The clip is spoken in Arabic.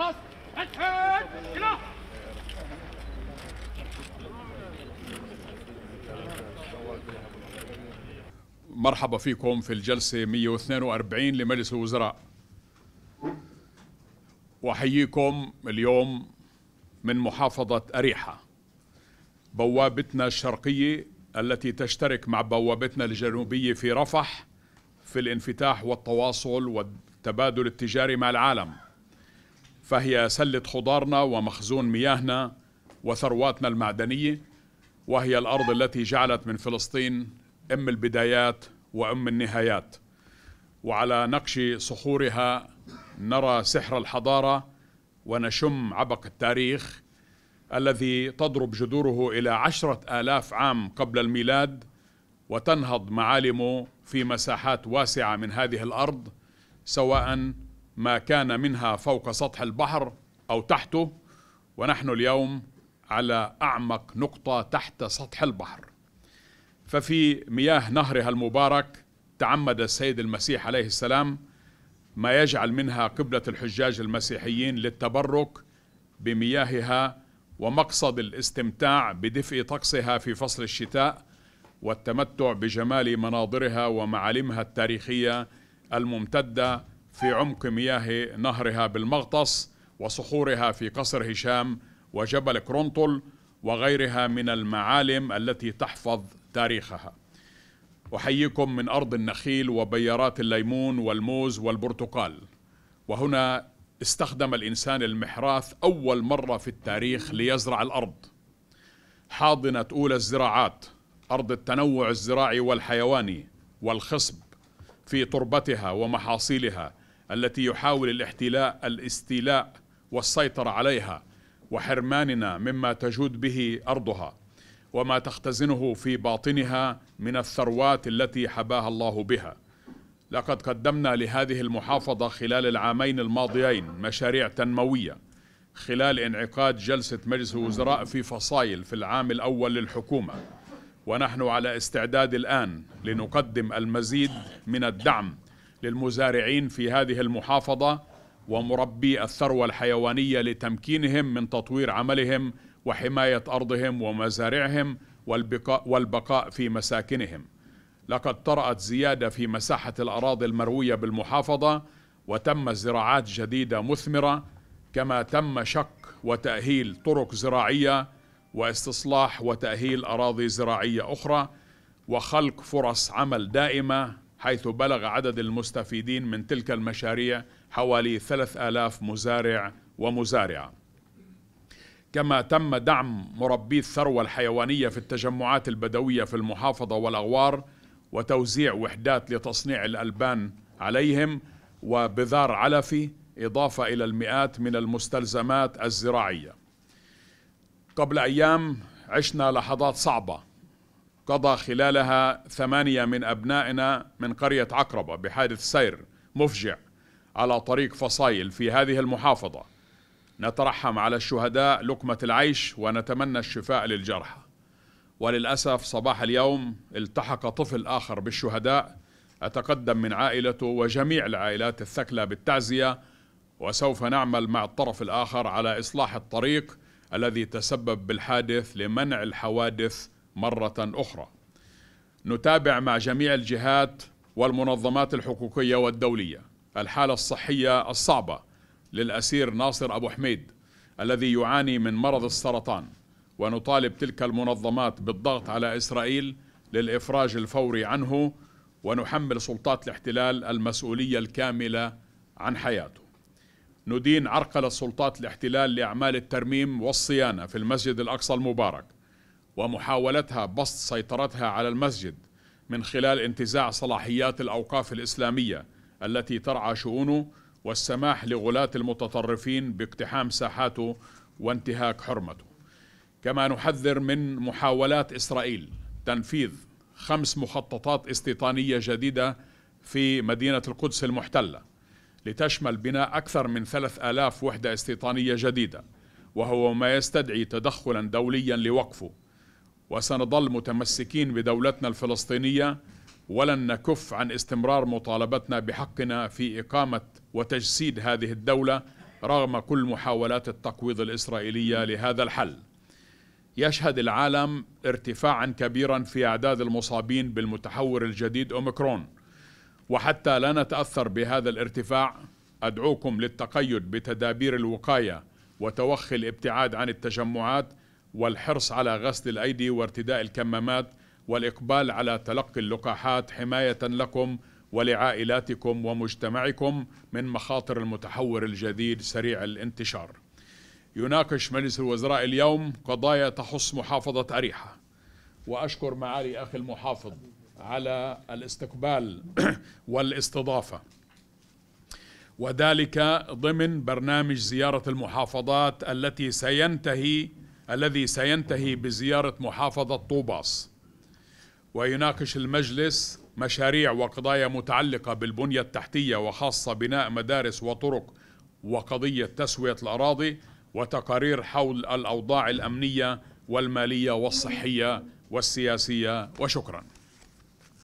خلاص أدخل كلا مرحبا فيكم في الجلسة 142 لمجلس الوزراء وأحييكم اليوم من محافظة أريحة بوابتنا الشرقية التي تشترك مع بوابتنا الجنوبية في رفح في الانفتاح والتواصل والتبادل التجاري مع العالم فهي سلة خضارنا ومخزون مياهنا وثرواتنا المعدنية وهي الأرض التي جعلت من فلسطين أم البدايات وأم النهايات وعلى نقش صخورها نرى سحر الحضارة ونشم عبق التاريخ الذي تضرب جذوره إلى عشرة آلاف عام قبل الميلاد وتنهض معالمه في مساحات واسعة من هذه الأرض سواء ما كان منها فوق سطح البحر أو تحته ونحن اليوم على أعمق نقطة تحت سطح البحر ففي مياه نهرها المبارك تعمد السيد المسيح عليه السلام ما يجعل منها قبلة الحجاج المسيحيين للتبرك بمياهها ومقصد الاستمتاع بدفء طقسها في فصل الشتاء والتمتع بجمال مناظرها ومعالمها التاريخية الممتدة في عمق مياه نهرها بالمغطس وصخورها في قصر هشام وجبل كرونتول وغيرها من المعالم التي تحفظ تاريخها احييكم من ارض النخيل وبيارات الليمون والموز والبرتقال وهنا استخدم الانسان المحراث اول مره في التاريخ ليزرع الارض حاضنه اولى الزراعات ارض التنوع الزراعي والحيواني والخصب في تربتها ومحاصيلها التي يحاول الاحتلاء الاستيلاء والسيطرة عليها وحرماننا مما تجود به أرضها وما تختزنه في باطنها من الثروات التي حباها الله بها لقد قدمنا لهذه المحافظة خلال العامين الماضيين مشاريع تنموية خلال انعقاد جلسة مجلس الوزراء في فصائل في العام الأول للحكومة ونحن على استعداد الآن لنقدم المزيد من الدعم للمزارعين في هذه المحافظة ومربي الثروة الحيوانية لتمكينهم من تطوير عملهم وحماية أرضهم ومزارعهم والبقاء, والبقاء في مساكنهم لقد طرأت زيادة في مساحة الأراضي المروية بالمحافظة وتم زراعات جديدة مثمرة كما تم شق وتأهيل طرق زراعية واستصلاح وتأهيل أراضي زراعية أخرى وخلق فرص عمل دائمة حيث بلغ عدد المستفيدين من تلك المشاريع حوالي 3000 مزارع ومزارعة كما تم دعم مربي الثروة الحيوانية في التجمعات البدوية في المحافظة والأغوار وتوزيع وحدات لتصنيع الألبان عليهم وبذار علفي إضافة إلى المئات من المستلزمات الزراعية قبل أيام عشنا لحظات صعبة قضى خلالها ثمانية من أبنائنا من قرية عقربة بحادث سير مفجع على طريق فصايل في هذه المحافظة نترحم على الشهداء لقمة العيش ونتمنى الشفاء للجرحى وللأسف صباح اليوم التحق طفل آخر بالشهداء أتقدم من عائلته وجميع العائلات الثكلى بالتعزية وسوف نعمل مع الطرف الآخر على إصلاح الطريق الذي تسبب بالحادث لمنع الحوادث مرة أخرى نتابع مع جميع الجهات والمنظمات الحقوقية والدولية الحالة الصحية الصعبة للأسير ناصر أبو حميد الذي يعاني من مرض السرطان ونطالب تلك المنظمات بالضغط على إسرائيل للإفراج الفوري عنه ونحمل سلطات الاحتلال المسؤولية الكاملة عن حياته ندين عرقلة سلطات الاحتلال لأعمال الترميم والصيانة في المسجد الأقصى المبارك ومحاولتها بسط سيطرتها على المسجد من خلال انتزاع صلاحيات الأوقاف الإسلامية التي ترعى شؤونه والسماح لغلاة المتطرفين باقتحام ساحاته وانتهاك حرمته كما نحذر من محاولات إسرائيل تنفيذ خمس مخططات استيطانية جديدة في مدينة القدس المحتلة لتشمل بناء أكثر من 3000 وحدة استيطانية جديدة وهو ما يستدعي تدخلا دوليا لوقفه وسنظل متمسكين بدولتنا الفلسطينية ولن نكف عن استمرار مطالبتنا بحقنا في إقامة وتجسيد هذه الدولة رغم كل محاولات التقويض الإسرائيلية لهذا الحل يشهد العالم ارتفاعا كبيرا في أعداد المصابين بالمتحور الجديد أوميكرون وحتى لا نتأثر بهذا الارتفاع أدعوكم للتقيد بتدابير الوقاية وتوخي الابتعاد عن التجمعات والحرص على غسل الأيدي وارتداء الكمامات والإقبال على تلقي اللقاحات حماية لكم ولعائلاتكم ومجتمعكم من مخاطر المتحور الجديد سريع الانتشار. يناقش مجلس الوزراء اليوم قضايا تخص محافظة أريحة وأشكر معالي أخي المحافظ على الاستقبال والاستضافة وذلك ضمن برنامج زيارة المحافظات التي سينتهي الذي سينتهي بزيارة محافظة طوباس ويناقش المجلس مشاريع وقضايا متعلقة بالبنية التحتية وخاصة بناء مدارس وطرق وقضية تسوية الأراضي وتقارير حول الأوضاع الأمنية والمالية والصحية والسياسية وشكراً